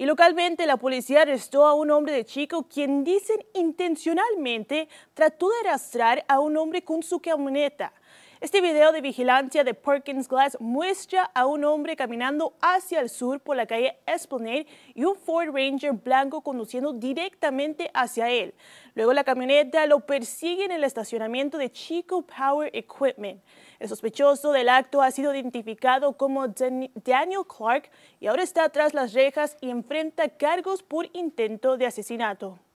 Y localmente la policía arrestó a un hombre de Chico quien dicen intencionalmente trató de arrastrar a un hombre con su camioneta. Este video de vigilancia de Perkins Glass muestra a un hombre caminando hacia el sur por la calle Esplanade y un Ford Ranger blanco conduciendo directamente hacia él. Luego la camioneta lo persigue en el estacionamiento de Chico Power Equipment. El sospechoso del acto ha sido identificado como Daniel Clark y ahora está tras las rejas y enfrenta cargos por intento de asesinato.